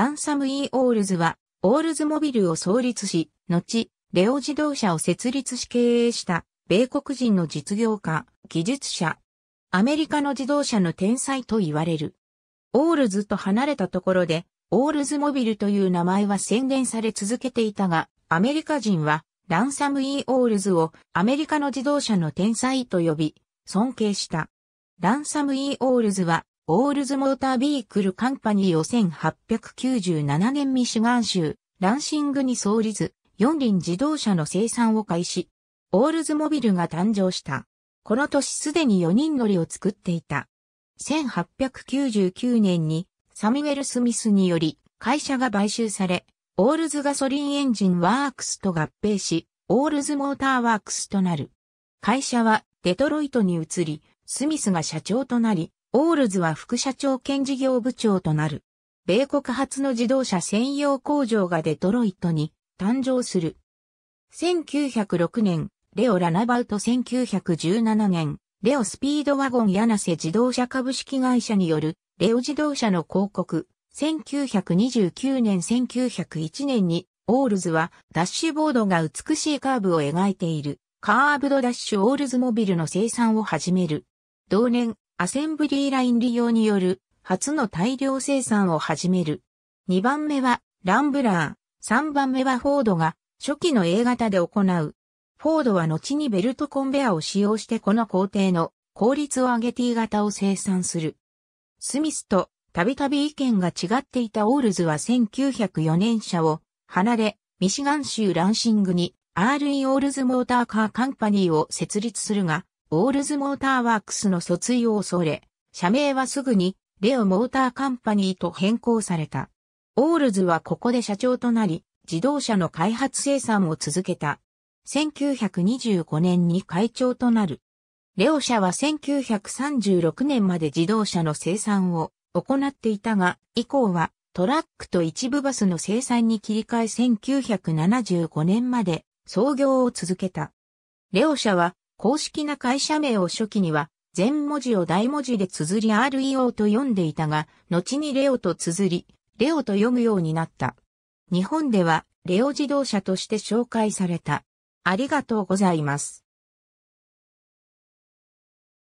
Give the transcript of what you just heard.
ランサム・イー・オールズは、オールズモビルを創立し、後、レオ自動車を設立し経営した、米国人の実業家、技術者。アメリカの自動車の天才と言われる。オールズと離れたところで、オールズモビルという名前は宣伝され続けていたが、アメリカ人は、ランサム・イー・オールズをアメリカの自動車の天才と呼び、尊敬した。ランサム・イー・オールズはオールズモータービークルカンパニーを1897年ミシガン州、ランシングに創立、四輪自動車の生産を開始。オールズモビルが誕生した。この年すでに4人乗りを作っていた。1899年にサミュエル・スミスにより会社が買収され、オールズガソリンエンジンワークスと合併し、オールズモーターワークスとなる。会社はデトロイトに移り、スミスが社長となり、オールズは副社長兼事業部長となる。米国初の自動車専用工場がデトロイトに誕生する。1906年、レオ・ラナバウト1917年、レオスピードワゴンナセ自動車株式会社による、レオ自動車の広告、1929年1901年に、オールズはダッシュボードが美しいカーブを描いている、カーブドダッシュオールズモビルの生産を始める。同年、アセンブリーライン利用による初の大量生産を始める。2番目はランブラー、3番目はフォードが初期の A 型で行う。フォードは後にベルトコンベアを使用してこの工程の効率を上げ T 型を生産する。スミスとたびたび意見が違っていたオールズは1904年車を離れ、ミシガン州ランシングに RE オールズモーターカーカンパニーを設立するが、オールズモーターワークスの訴追を恐れ、社名はすぐにレオモーターカンパニーと変更された。オールズはここで社長となり、自動車の開発生産を続けた。1925年に会長となる。レオ社は1936年まで自動車の生産を行っていたが、以降はトラックと一部バスの生産に切り替え1975年まで創業を続けた。レオ社は公式な会社名を初期には、全文字を大文字で綴り REO と読んでいたが、後にレオと綴り、レオと読むようになった。日本では、レオ自動車として紹介された。ありがとうございます。